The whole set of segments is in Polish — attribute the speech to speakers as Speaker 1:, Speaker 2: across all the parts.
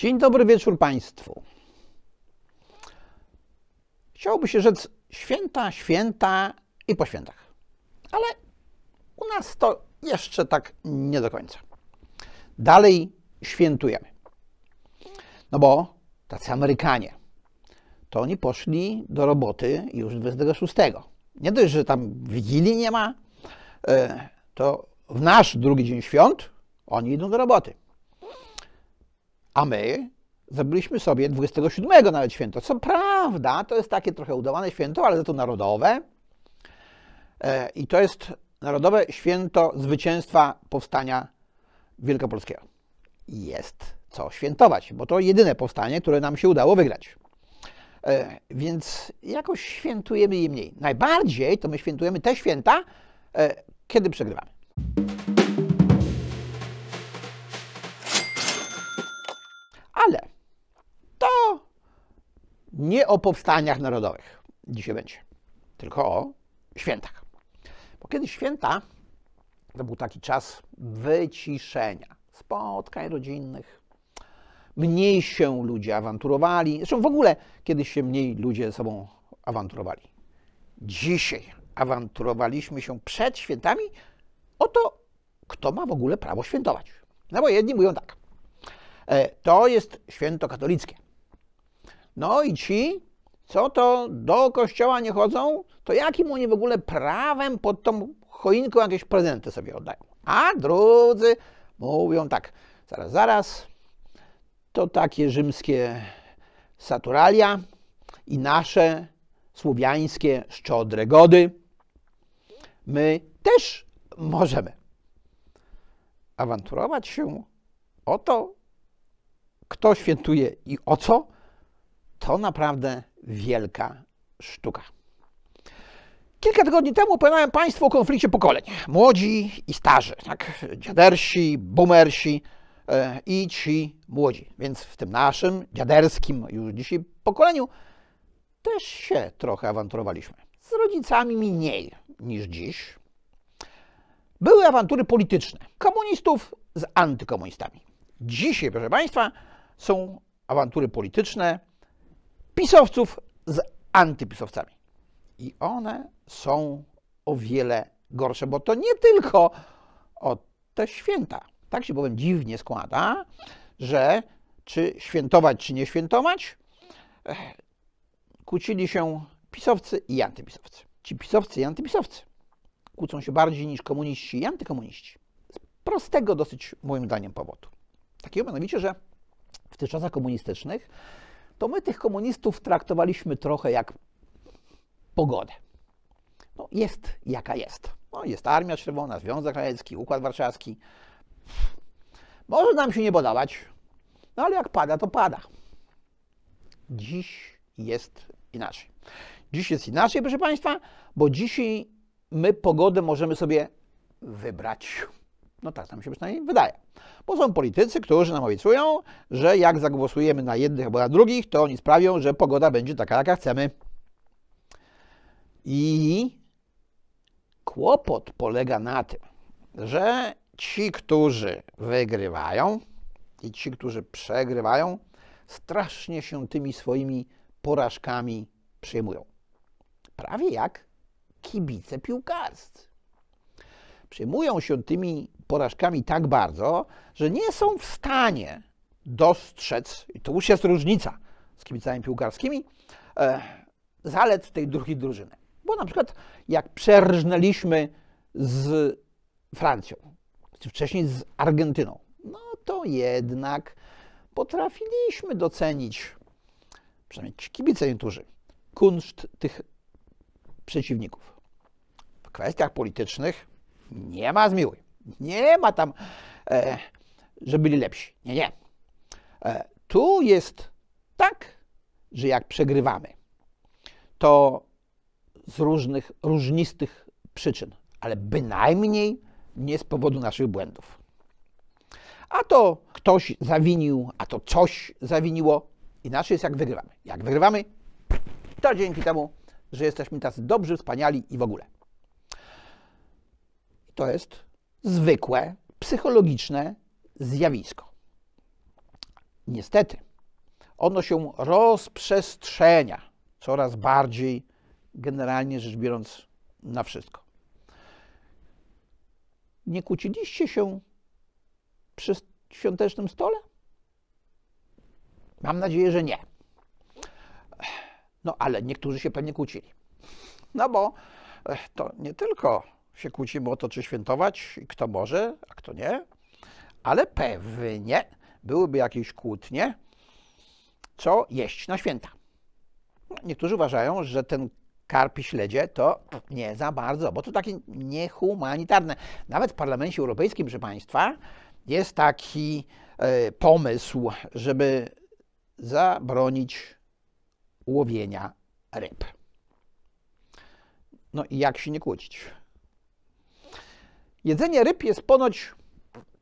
Speaker 1: Dzień dobry wieczór Państwu. Chciałoby się rzec święta, święta i po świętach. Ale u nas to jeszcze tak nie do końca. Dalej świętujemy. No bo tacy Amerykanie, to oni poszli do roboty już 26. Nie dość, że tam Wigilii nie ma, e, to w nasz drugi dzień świąt oni idą do roboty. A my zrobiliśmy sobie 27 nawet święto. Co prawda, to jest takie trochę udawane święto, ale za to narodowe. E, I to jest Narodowe Święto Zwycięstwa Powstania Wielkopolskiego. Jest co świętować, bo to jedyne powstanie, które nam się udało wygrać. E, więc jakoś świętujemy je mniej. Najbardziej to my świętujemy te święta, e, kiedy przegrywamy. nie o powstaniach narodowych dzisiaj będzie, tylko o świętach. Bo kiedy święta, to był taki czas wyciszenia, spotkań rodzinnych. Mniej się ludzie awanturowali. Zresztą w ogóle kiedyś się mniej ludzie ze sobą awanturowali. Dzisiaj awanturowaliśmy się przed świętami o to, kto ma w ogóle prawo świętować. No bo jedni mówią tak, e, to jest święto katolickie. No i ci, co to do kościoła nie chodzą, to jakim oni w ogóle prawem pod tą choinką jakieś prezenty sobie oddają. A drudzy mówią tak, zaraz, zaraz, to takie rzymskie saturalia i nasze słowiańskie szczodre gody. My też możemy awanturować się o to, kto świętuje i o co, to naprawdę wielka sztuka. Kilka tygodni temu opowiadałem Państwu o konflikcie pokoleń. Młodzi i starzy, tak? Dziadersi, boomersi e, i ci młodzi. Więc w tym naszym dziaderskim już dzisiaj pokoleniu też się trochę awanturowaliśmy. Z rodzicami mniej niż dziś. Były awantury polityczne komunistów z antykomunistami. Dzisiaj, proszę Państwa, są awantury polityczne pisowców z antypisowcami. I one są o wiele gorsze, bo to nie tylko o te święta. Tak się bowiem dziwnie składa, że czy świętować, czy nie świętować, eh, kłócili się pisowcy i antypisowcy. Ci pisowcy i antypisowcy kłócą się bardziej niż komuniści i antykomuniści. Z prostego dosyć, moim zdaniem, powodu. Takiego mianowicie, że w tych czasach komunistycznych to my tych komunistów traktowaliśmy trochę jak pogodę. No, jest jaka jest. No, jest Armia Czerwona, Związek Radziecki, Układ Warszawski. Może nam się nie podobać, no ale jak pada, to pada. Dziś jest inaczej. Dziś jest inaczej, proszę Państwa, bo dzisiaj my pogodę możemy sobie wybrać. No tak nam tak się przynajmniej wydaje. Bo są politycy, którzy nam obiecują, że jak zagłosujemy na jednych albo na drugich, to oni sprawią, że pogoda będzie taka, jaka chcemy. I kłopot polega na tym, że ci, którzy wygrywają i ci, którzy przegrywają, strasznie się tymi swoimi porażkami przyjmują. Prawie jak kibice piłkarscy. Przyjmują się tymi porażkami tak bardzo, że nie są w stanie dostrzec, i tu już jest różnica z kibicami piłkarskimi, e, zalet tej drugiej drużyny. Bo na przykład jak przerżnęliśmy z Francją, czy wcześniej z Argentyną, no to jednak potrafiliśmy docenić, przynajmniej kibice niektórzy, kunszt tych przeciwników. W kwestiach politycznych nie ma zmiłuj. Nie ma tam, e, że byli lepsi. Nie, nie. E, tu jest tak, że jak przegrywamy, to z różnych, różnistych przyczyn, ale bynajmniej nie z powodu naszych błędów. A to ktoś zawinił, a to coś zawiniło. Inaczej jest jak wygrywamy. Jak wygrywamy, to dzięki temu, że jesteśmy tacy dobrzy, wspaniali i w ogóle. To jest zwykłe, psychologiczne zjawisko. Niestety, ono się rozprzestrzenia coraz bardziej, generalnie rzecz biorąc, na wszystko. Nie kłóciliście się przy świątecznym stole? Mam nadzieję, że nie. No ale niektórzy się pewnie kłócili. No bo e, to nie tylko się kłócimy o to, czy świętować, i kto może, a kto nie, ale pewnie byłyby jakieś kłótnie, co jeść na święta. Niektórzy uważają, że ten karp i śledzie to nie za bardzo, bo to takie niehumanitarne. Nawet w Parlamencie Europejskim, proszę Państwa, jest taki e, pomysł, żeby zabronić łowienia ryb. No i jak się nie kłócić? jedzenie ryb jest ponoć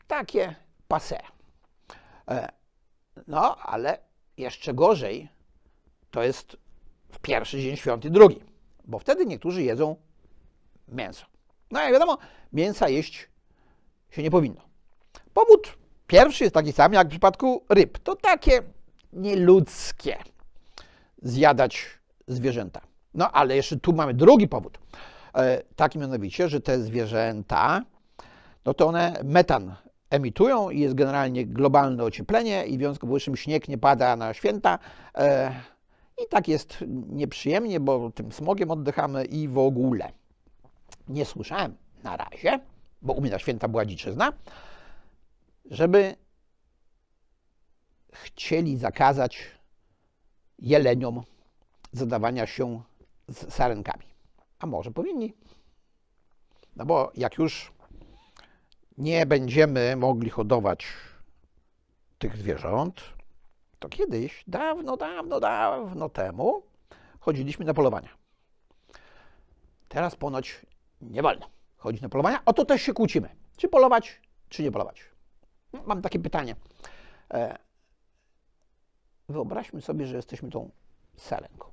Speaker 1: takie pase. No, ale jeszcze gorzej to jest w pierwszy dzień świąt i drugi, bo wtedy niektórzy jedzą mięso. No jak wiadomo, mięsa jeść się nie powinno. Powód pierwszy jest taki sam jak w przypadku ryb. To takie nieludzkie zjadać zwierzęta. No ale jeszcze tu mamy drugi powód. E, tak mianowicie, że te zwierzęta, no to one metan emitują i jest generalnie globalne ocieplenie i w związku z tym śnieg nie pada na święta. E, I tak jest nieprzyjemnie, bo tym smogiem oddychamy i w ogóle. Nie słyszałem na razie, bo u mnie na święta była dziczyzna, żeby chcieli zakazać jeleniom zadawania się z sarenkami. A może powinni? No bo jak już nie będziemy mogli hodować tych zwierząt, to kiedyś, dawno, dawno, dawno temu, chodziliśmy na polowania. Teraz ponoć nie wolno chodzić na polowania. O to też się kłócimy. Czy polować, czy nie polować? No, mam takie pytanie. E, wyobraźmy sobie, że jesteśmy tą selenką.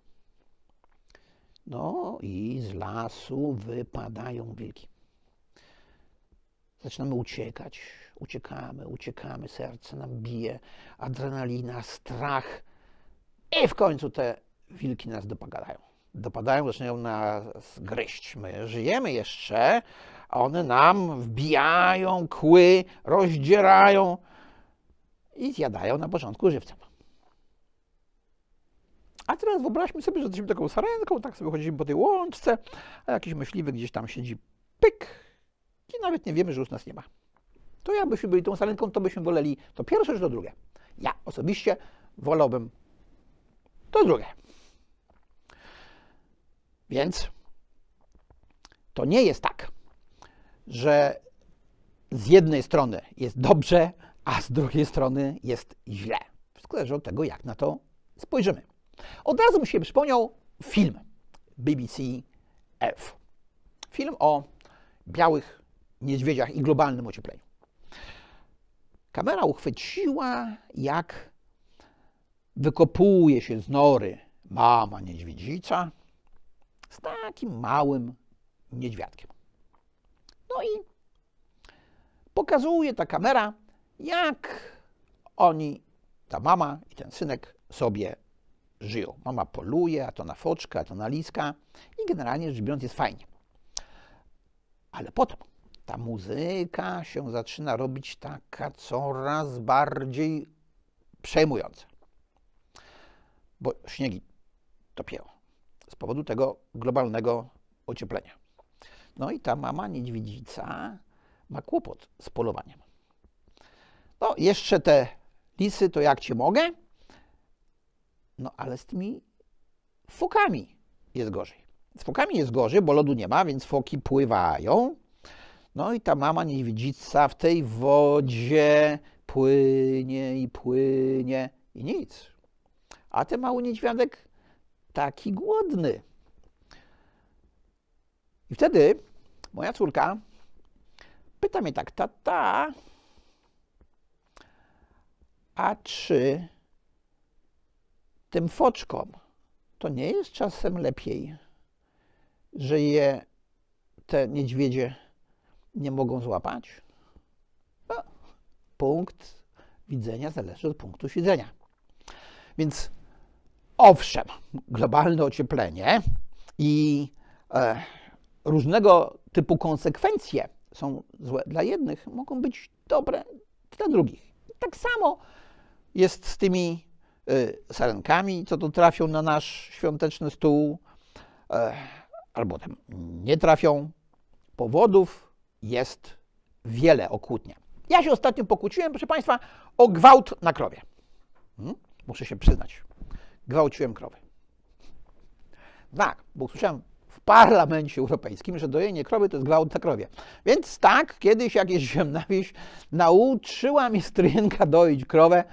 Speaker 1: No i z lasu wypadają wilki. Zaczynamy uciekać, uciekamy, uciekamy, serce nam bije, adrenalina, strach. I w końcu te wilki nas dopadają. Dopadają, zaczynają nas gryźć. My żyjemy jeszcze, a one nam wbijają kły, rozdzierają i zjadają na początku żywcem. A teraz wyobraźmy sobie, że jesteśmy taką sarenką, tak sobie chodzimy po tej łączce, a jakiś myśliwy gdzieś tam siedzi, pyk, i nawet nie wiemy, że już nas nie ma. To jakbyśmy byli tą sarenką, to byśmy woleli to pierwsze czy to drugie. Ja osobiście wolałbym to drugie. Więc to nie jest tak, że z jednej strony jest dobrze, a z drugiej strony jest źle. Wszystko zależy od tego, jak na to spojrzymy. Od razu mi się przypomniał film BBC Earth. Film o białych niedźwiedziach i globalnym ociepleniu. Kamera uchwyciła, jak wykopuje się z nory mama niedźwiedzica z takim małym niedźwiadkiem. No i pokazuje ta kamera, jak oni, ta mama i ten synek sobie żyją. Mama poluje, a to na foczkę, a to na liska i generalnie rzecz biorąc jest fajnie. Ale potem ta muzyka się zaczyna robić taka coraz bardziej przejmująca. Bo śniegi topieją z powodu tego globalnego ocieplenia. No i ta mama niedźwiedzica ma kłopot z polowaniem. No, jeszcze te lisy to jak ci mogę, no ale z tymi fokami jest gorzej. Z fokami jest gorzej, bo lodu nie ma, więc foki pływają. No i ta mama niedźwiedzica w tej wodzie płynie i płynie i nic. A ten mały niedźwiadek taki głodny. I wtedy moja córka pyta mnie tak, tata, a czy tym foczkom, to nie jest czasem lepiej, że je te niedźwiedzie nie mogą złapać? No, punkt widzenia zależy od punktu siedzenia. Więc owszem, globalne ocieplenie i e, różnego typu konsekwencje są złe dla jednych, mogą być dobre dla drugich. Tak samo jest z tymi Y, sarenkami, co to trafią na nasz świąteczny stół, e, albo tam nie trafią. Powodów jest wiele okłótnie. Ja się ostatnio pokłóciłem, proszę Państwa, o gwałt na krowie. Hmm? Muszę się przyznać, gwałciłem krowy. Tak, bo usłyszałem w parlamencie europejskim, że dojenie krowy to jest gwałt na krowie. Więc tak, kiedyś jakieś ziemnawiś nauczyła mi stryjenka doić krowę.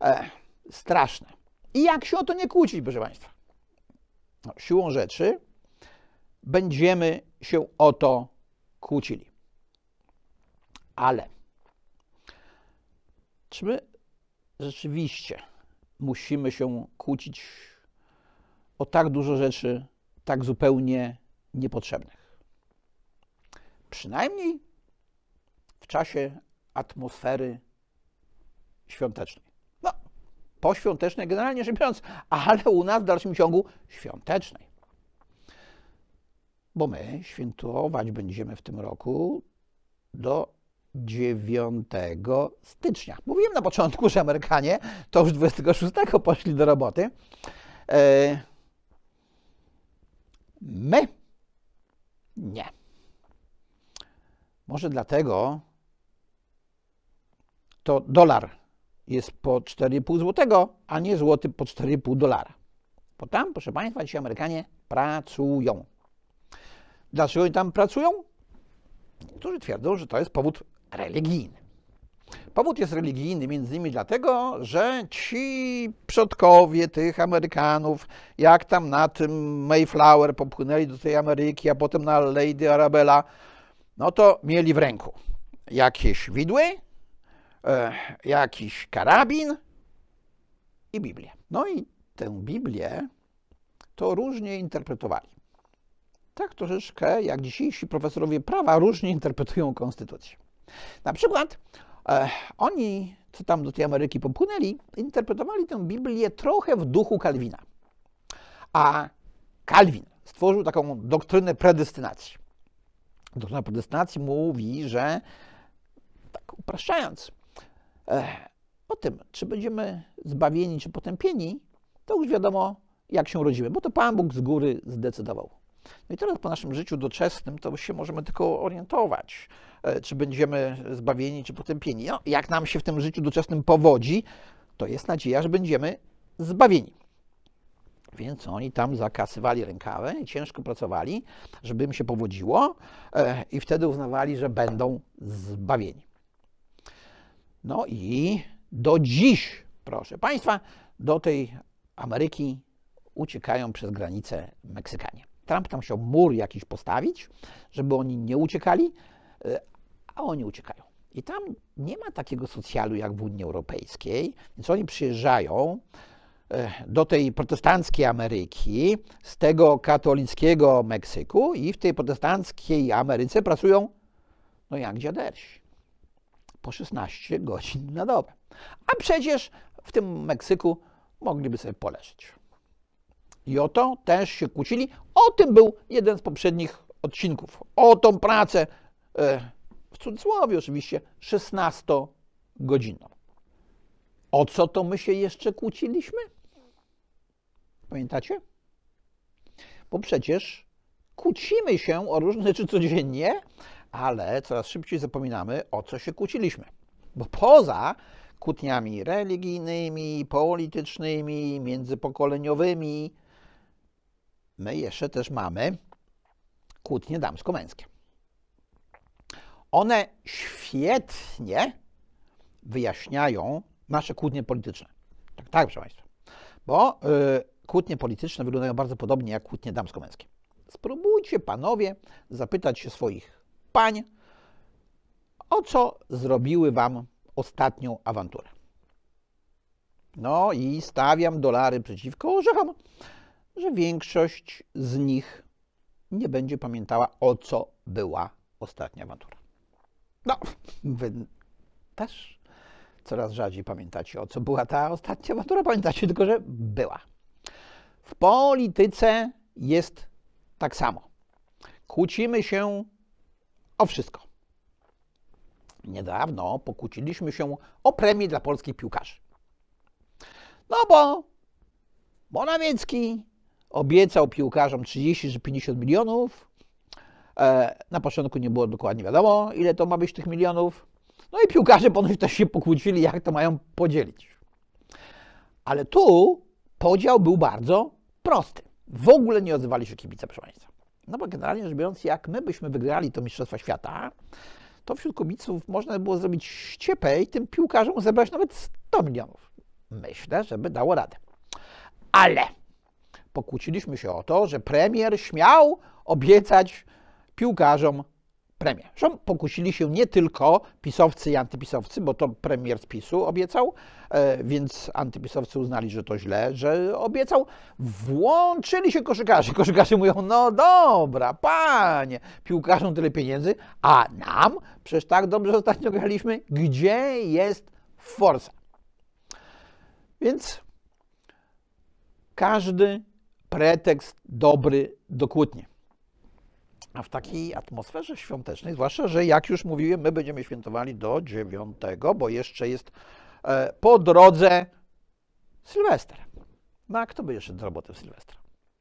Speaker 1: Ech, straszne. I jak się o to nie kłócić, proszę Państwa? No, siłą rzeczy będziemy się o to kłócili. Ale czy my rzeczywiście musimy się kłócić o tak dużo rzeczy, tak zupełnie niepotrzebnych? Przynajmniej w czasie atmosfery świątecznej poświątecznej, generalnie rzecz biorąc, ale u nas w dalszym ciągu świątecznej. Bo my świętować będziemy w tym roku do 9 stycznia. Mówiłem na początku, że Amerykanie to już 26 poszli do roboty. E, my nie. Może dlatego to dolar jest po 4,5 złotego, a nie złoty po 4,5 dolara. Bo tam, proszę Państwa, dzisiaj Amerykanie pracują. Dlaczego oni tam pracują? Niektórzy twierdzą, że to jest powód religijny. Powód jest religijny między innymi dlatego, że ci przodkowie tych Amerykanów, jak tam na tym Mayflower popłynęli do tej Ameryki, a potem na Lady Arabella, no to mieli w ręku jakieś widły, E, jakiś karabin i Biblię. No i tę Biblię to różnie interpretowali. Tak troszeczkę jak dzisiejsi profesorowie prawa różnie interpretują konstytucję. Na przykład e, oni, co tam do tej Ameryki popłynęli, interpretowali tę Biblię trochę w duchu Kalwina. A Kalwin stworzył taką doktrynę predestynacji. Doktryna predestynacji mówi, że tak upraszczając, o tym, czy będziemy zbawieni, czy potępieni, to już wiadomo, jak się rodzimy, bo to Pan Bóg z góry zdecydował. No i teraz po naszym życiu doczesnym to się możemy tylko orientować, e, czy będziemy zbawieni, czy potępieni. No, jak nam się w tym życiu doczesnym powodzi, to jest nadzieja, że będziemy zbawieni. Więc oni tam zakasywali rękawę i ciężko pracowali, żeby im się powodziło, e, i wtedy uznawali, że będą zbawieni. No i do dziś, proszę Państwa, do tej Ameryki uciekają przez granicę Meksykanie. Trump tam chciał mur jakiś postawić, żeby oni nie uciekali, e, a oni uciekają. I tam nie ma takiego socjalu jak w Unii Europejskiej, więc oni przyjeżdżają e, do tej protestanckiej Ameryki, z tego katolickiego Meksyku i w tej protestanckiej Ameryce pracują, no jak dziadersi po 16 godzin na dobę. A przecież w tym Meksyku mogliby sobie poleżeć. I o to też się kłócili. O tym był jeden z poprzednich odcinków. O tą pracę, e, w cudzysłowie oczywiście, 16 godziną. O co to my się jeszcze kłóciliśmy? Pamiętacie? Bo przecież kłócimy się o różne rzeczy codziennie, ale coraz szybciej zapominamy, o co się kłóciliśmy. Bo poza kłótniami religijnymi, politycznymi, międzypokoleniowymi, my jeszcze też mamy kłótnie damsko-męskie. One świetnie wyjaśniają nasze kłótnie polityczne. Tak, tak proszę Państwa. Bo yy, kłótnie polityczne wyglądają bardzo podobnie jak kłótnie damsko-męskie. Spróbujcie panowie zapytać się swoich pań, o co zrobiły wam ostatnią awanturę. No i stawiam dolary przeciwko orzechom, że większość z nich nie będzie pamiętała, o co była ostatnia awantura. No, wy też coraz rzadziej pamiętacie, o co była ta ostatnia awantura. Pamiętacie tylko, że była. W polityce jest tak samo. Kłócimy się o wszystko. Niedawno pokłóciliśmy się o premii dla polskich piłkarzy. No bo Morawiecki obiecał piłkarzom 30 czy 50 milionów. E, na początku nie było dokładnie wiadomo, ile to ma być tych milionów. No i piłkarze ponoć też się pokłócili, jak to mają podzielić. Ale tu podział był bardzo prosty. W ogóle nie odzywali się kibice, proszę Państwa. No bo generalnie rzecz biorąc, jak my byśmy wygrali to Mistrzostwa Świata, to wśród kubiców można było zrobić ściepę i tym piłkarzom zebrać nawet 100 milionów. Myślę, że by dało radę. Ale pokłóciliśmy się o to, że premier śmiał obiecać piłkarzom premię. Zresztą pokusili się nie tylko pisowcy i antypisowcy, bo to premier z PiSu obiecał, e, więc antypisowcy uznali, że to źle, że obiecał. Włączyli się koszykarze. Koszykarze mówią, no dobra, panie, piłkarzom tyle pieniędzy, a nam? Przecież tak dobrze ostatnio graliśmy. Gdzie jest Forza? Więc każdy pretekst dobry do kłótnie. A w takiej atmosferze świątecznej, zwłaszcza, że jak już mówiłem, my będziemy świętowali do 9, bo jeszcze jest e, po drodze Sylwester. No a kto by jeszcze do roboty w Sylwestra?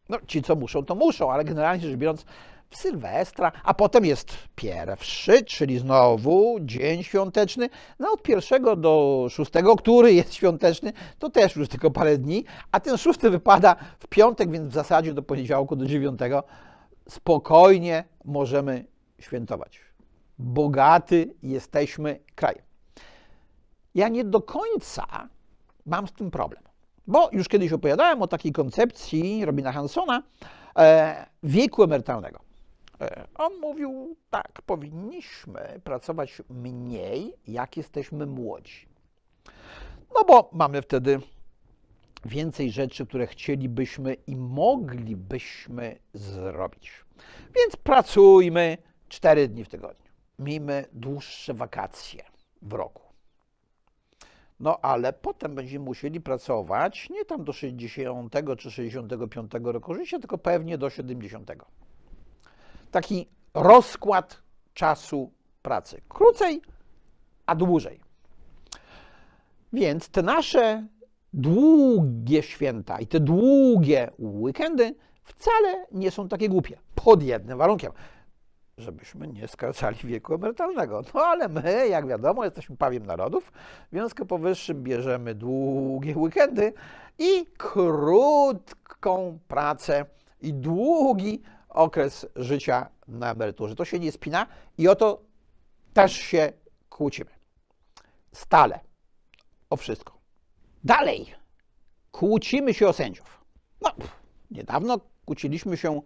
Speaker 1: No ci, co muszą, to muszą, ale generalnie rzecz biorąc w Sylwestra, a potem jest pierwszy, czyli znowu dzień świąteczny. No od pierwszego do szóstego, który jest świąteczny, to też już tylko parę dni, a ten szósty wypada w piątek, więc w zasadzie do poniedziałku, do dziewiątego spokojnie możemy świętować. Bogaty jesteśmy krajem. Ja nie do końca mam z tym problem, bo już kiedyś opowiadałem o takiej koncepcji Robina Hansona e, wieku emerytalnego. E, on mówił, tak, powinniśmy pracować mniej, jak jesteśmy młodzi. No bo mamy wtedy więcej rzeczy, które chcielibyśmy i moglibyśmy zrobić. Więc pracujmy 4 dni w tygodniu. Miejmy dłuższe wakacje w roku. No ale potem będziemy musieli pracować nie tam do 60 czy 65 roku życia, tylko pewnie do 70. Taki rozkład czasu pracy. Krócej, a dłużej. Więc te nasze długie święta i te długie weekendy wcale nie są takie głupie. Pod jednym warunkiem, żebyśmy nie skracali wieku emerytalnego. No ale my, jak wiadomo, jesteśmy pawiem narodów, w związku powyższym bierzemy długie weekendy i krótką pracę i długi okres życia na emeryturze. To się nie spina i o to też się kłócimy. Stale. O wszystko. Dalej, kłócimy się o sędziów. No, niedawno kłóciliśmy się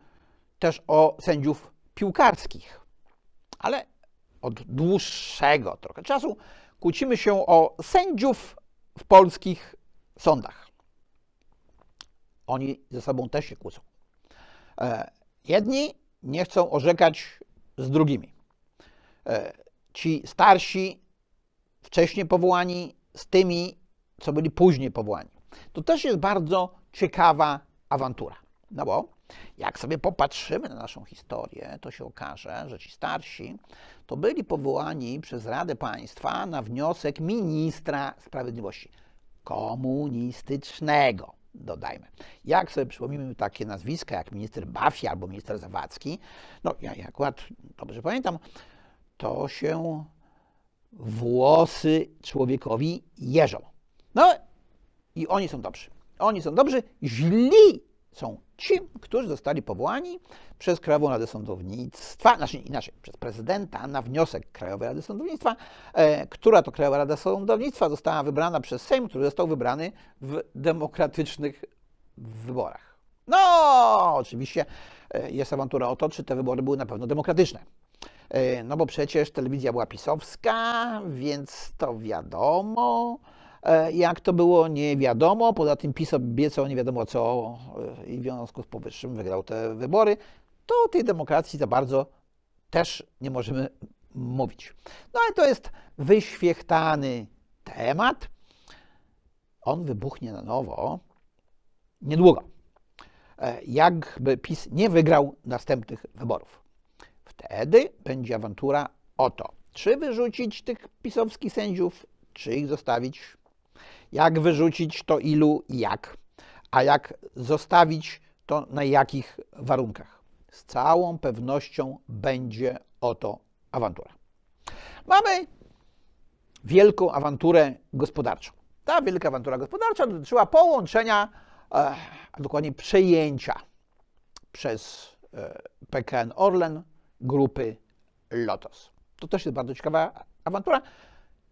Speaker 1: też o sędziów piłkarskich, ale od dłuższego trochę czasu kłócimy się o sędziów w polskich sądach. Oni ze sobą też się kłócą. E, jedni nie chcą orzekać z drugimi. E, ci starsi, wcześniej powołani, z tymi co byli później powołani. To też jest bardzo ciekawa awantura. No bo jak sobie popatrzymy na naszą historię, to się okaże, że ci starsi to byli powołani przez Radę Państwa na wniosek ministra sprawiedliwości komunistycznego. Dodajmy. Jak sobie przypomnimy takie nazwiska jak minister Bafia albo minister Zawadzki, no ja, akurat dobrze pamiętam, to się włosy człowiekowi jeżą. No i oni są dobrzy. Oni są dobrzy, źli są ci, którzy zostali powołani przez Krajową Radę Sądownictwa, znaczy inaczej, przez prezydenta na wniosek Krajowej Rady Sądownictwa, e, która to Krajowa Rada Sądownictwa została wybrana przez Sejm, który został wybrany w demokratycznych wyborach. No, oczywiście e, jest awantura o to, czy te wybory były na pewno demokratyczne. E, no bo przecież telewizja była pisowska, więc to wiadomo. E, jak to było, nie wiadomo. Poza tym PiS obiecał nie wiadomo co e, i w związku z powyższym wygrał te wybory. To o tej demokracji za bardzo też nie możemy mówić. No ale to jest wyświechtany temat. On wybuchnie na nowo niedługo. E, jakby PiS nie wygrał następnych wyborów. Wtedy będzie awantura o to, czy wyrzucić tych pisowskich sędziów, czy ich zostawić jak wyrzucić, to ilu i jak. A jak zostawić, to na jakich warunkach. Z całą pewnością będzie oto awantura. Mamy wielką awanturę gospodarczą. Ta wielka awantura gospodarcza dotyczyła połączenia, eh, a dokładnie przejęcia przez eh, PKN Orlen grupy Lotos. To też jest bardzo ciekawa awantura.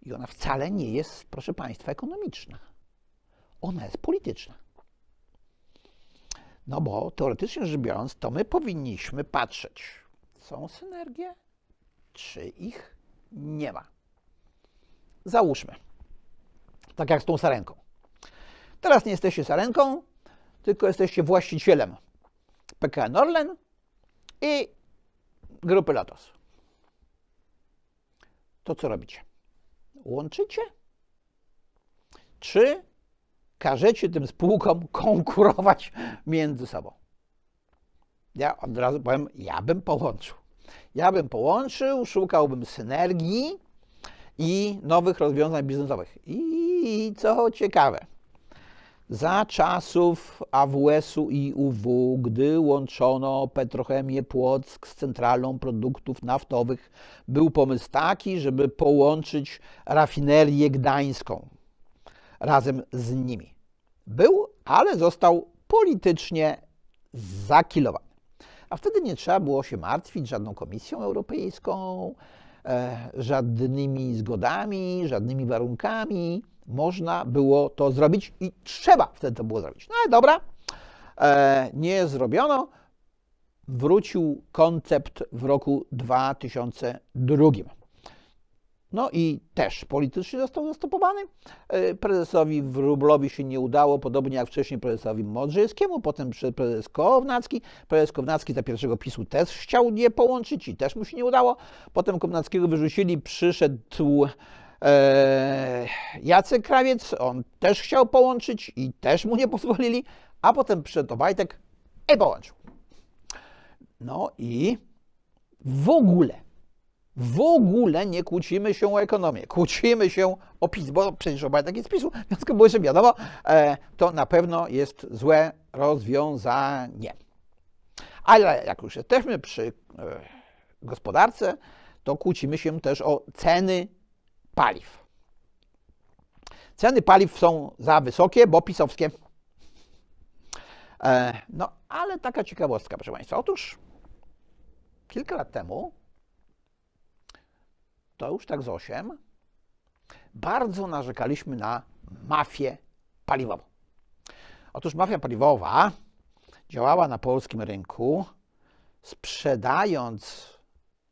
Speaker 1: I ona wcale nie jest, proszę Państwa, ekonomiczna. Ona jest polityczna. No bo teoretycznie rzecz biorąc, to my powinniśmy patrzeć, są synergie, czy ich nie ma. Załóżmy, tak jak z tą sarenką. Teraz nie jesteście sarenką, tylko jesteście właścicielem PKN Orlen i grupy Lotos. To co robicie? łączycie? Czy każecie tym spółkom konkurować między sobą? Ja od razu powiem, ja bym połączył. Ja bym połączył, szukałbym synergii i nowych rozwiązań biznesowych. I co ciekawe, za czasów AWS-u i UW, gdy łączono petrochemię Płock z centralą produktów naftowych, był pomysł taki, żeby połączyć rafinerię gdańską razem z nimi. Był, ale został politycznie zakilowany. A wtedy nie trzeba było się martwić żadną komisją europejską, e, żadnymi zgodami, żadnymi warunkami można było to zrobić i trzeba wtedy to było zrobić. No ale dobra, e, nie zrobiono. Wrócił koncept w roku 2002. No i też politycznie został zastopowany. E, prezesowi Wróblowi się nie udało, podobnie jak wcześniej prezesowi Modrzejewskiemu, potem prezes Kownacki. Prezes Kownacki za pierwszego PiSu też chciał nie połączyć i też mu się nie udało. Potem Kownackiego wyrzucili, przyszedł Eee, Jacek Krawiec, on też chciał połączyć i też mu nie pozwolili, a potem przyszedł Obajtek i połączył. No i w ogóle, w ogóle nie kłócimy się o ekonomię, kłócimy się o PiS, bo przecież Obajtek jest PiSu, w związku było, że wiadomo, eee, to na pewno jest złe rozwiązanie. Ale jak już jesteśmy przy eee, gospodarce, to kłócimy się też o ceny paliw. Ceny paliw są za wysokie, bo pisowskie. E, no, ale taka ciekawostka, proszę Państwa. Otóż kilka lat temu, to już tak z 8, bardzo narzekaliśmy na mafię paliwową. Otóż mafia paliwowa działała na polskim rynku, sprzedając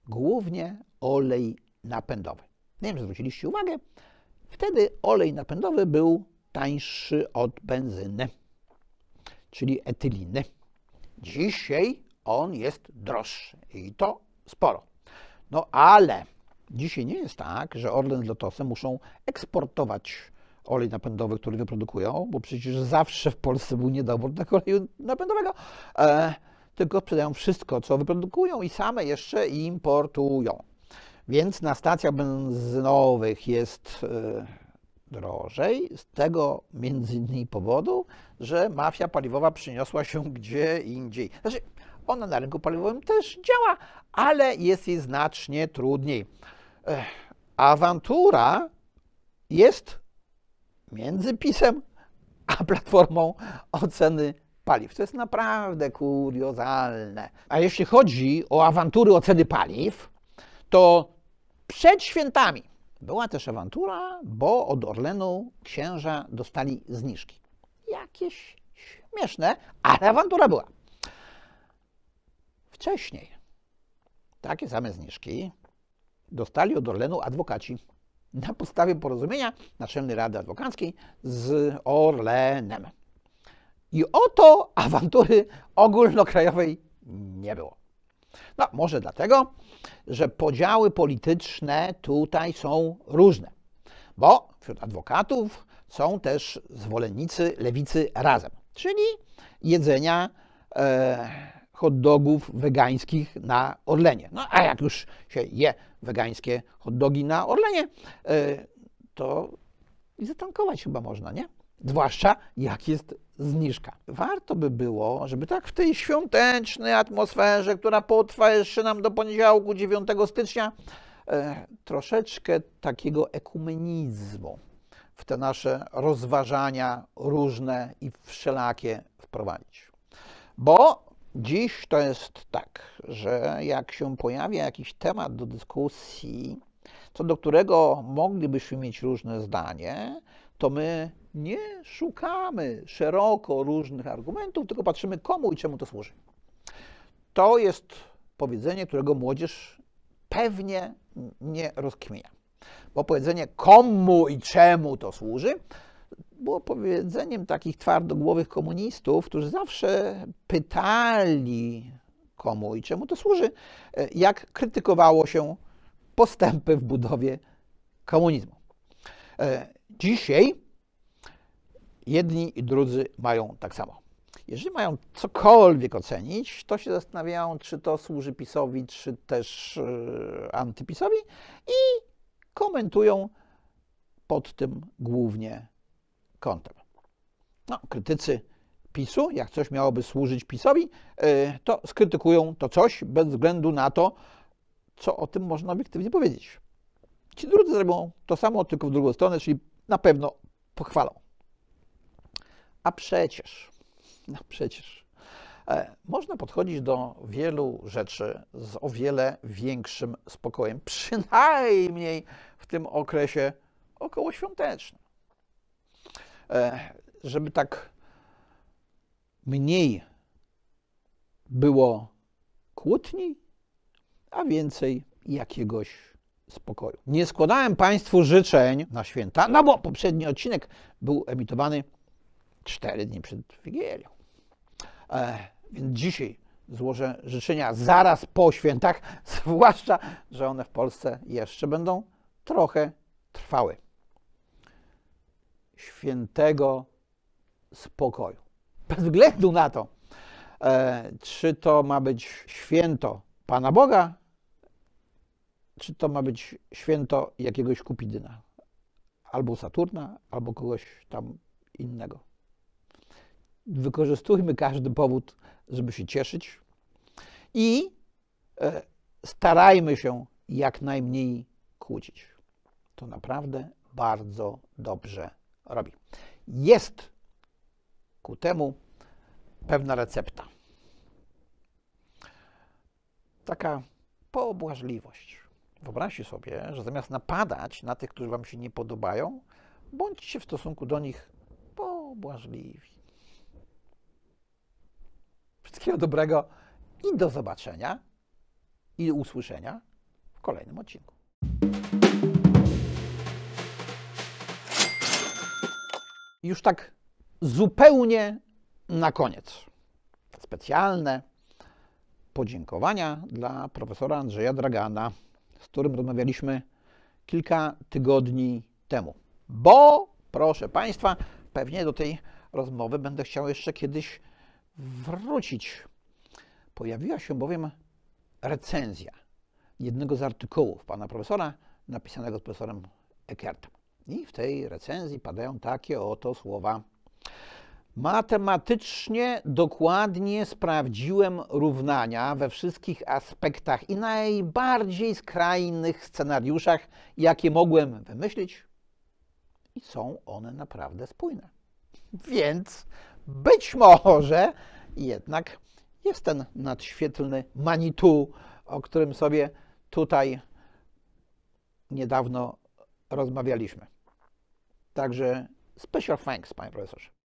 Speaker 1: głównie olej napędowy. Nie wiem, czy zwróciliście uwagę, wtedy olej napędowy był tańszy od benzyny, czyli etyliny. Dzisiaj on jest droższy i to sporo. No ale dzisiaj nie jest tak, że Orlen z Lotosem muszą eksportować olej napędowy, który wyprodukują, bo przecież zawsze w Polsce był niedobór na oleju napędowego, e, tylko sprzedają wszystko, co wyprodukują i same jeszcze importują. Więc na stacjach benzynowych jest e, drożej, z tego między innymi powodu, że mafia paliwowa przyniosła się gdzie indziej. Znaczy, ona na rynku paliwowym też działa, ale jest jej znacznie trudniej. Ech, awantura jest między PiSem a Platformą Oceny Paliw. To jest naprawdę kuriozalne. A jeśli chodzi o awantury oceny paliw, to przed świętami była też awantura, bo od Orlenu księża dostali zniżki. Jakieś śmieszne, ale awantura była. Wcześniej takie same zniżki dostali od Orlenu adwokaci na podstawie porozumienia Naczelnej Rady Adwokackiej z Orlenem. I oto awantury ogólnokrajowej nie było. No, może dlatego, że podziały polityczne tutaj są różne, bo wśród adwokatów są też zwolennicy lewicy razem, czyli jedzenia e, hot dogów wegańskich na Orlenie. No a jak już się je wegańskie hot dogi na Orlenie, e, to i zatankować chyba można, nie? Zwłaszcza jak jest zniżka. Warto by było, żeby tak w tej świątecznej atmosferze, która potrwa jeszcze nam do poniedziałku 9 stycznia, e, troszeczkę takiego ekumenizmu w te nasze rozważania różne i wszelakie wprowadzić. Bo dziś to jest tak, że jak się pojawia jakiś temat do dyskusji, co do którego moglibyśmy mieć różne zdanie, to my nie szukamy szeroko różnych argumentów, tylko patrzymy komu i czemu to służy. To jest powiedzenie, którego młodzież pewnie nie rozkminia. Bo powiedzenie komu i czemu to służy było powiedzeniem takich twardogłowych komunistów, którzy zawsze pytali komu i czemu to służy, jak krytykowało się postępy w budowie komunizmu. Dzisiaj jedni i drudzy mają tak samo. Jeżeli mają cokolwiek ocenić, to się zastanawiają, czy to służy PiSowi, czy też e, antypisowi i komentują pod tym głównie kątem. No, krytycy PiSu, jak coś miałoby służyć PiSowi, e, to skrytykują to coś bez względu na to, co o tym można obiektywnie powiedzieć. Ci drudzy zrobią to samo, tylko w drugą stronę, czyli na pewno pochwalą. A przecież, no przecież, e, można podchodzić do wielu rzeczy z o wiele większym spokojem, przynajmniej w tym okresie okołoświątecznym. E, żeby tak mniej było kłótni, a więcej jakiegoś spokoju. Nie składałem Państwu życzeń na święta, no bo poprzedni odcinek był emitowany 4 dni przed Wigilią. E, więc dzisiaj złożę życzenia zaraz po świętach, zwłaszcza, że one w Polsce jeszcze będą trochę trwały. Świętego spokoju. Bez względu na to, e, czy to ma być święto Pana Boga, czy to ma być święto jakiegoś Kupidyna, albo Saturna, albo kogoś tam innego. Wykorzystujmy każdy powód, żeby się cieszyć i e, starajmy się jak najmniej kłócić. To naprawdę bardzo dobrze robi. Jest ku temu pewna recepta. Taka pobłażliwość. Wyobraźcie sobie, że zamiast napadać na tych, którzy Wam się nie podobają, bądźcie w stosunku do nich pobłażliwi. Wszystkiego dobrego i do zobaczenia i usłyszenia w kolejnym odcinku. Już tak zupełnie na koniec. Specjalne podziękowania dla profesora Andrzeja Dragana z którym rozmawialiśmy kilka tygodni temu. Bo, proszę Państwa, pewnie do tej rozmowy będę chciał jeszcze kiedyś wrócić. Pojawiła się bowiem recenzja jednego z artykułów pana profesora, napisanego z profesorem Eckertem. I w tej recenzji padają takie oto słowa. Matematycznie dokładnie sprawdziłem równania we wszystkich aspektach i najbardziej skrajnych scenariuszach, jakie mogłem wymyślić, i są one naprawdę spójne. Więc być może jednak jest ten nadświetlny Manitou, o którym sobie tutaj niedawno rozmawialiśmy. Także special thanks, panie profesorze.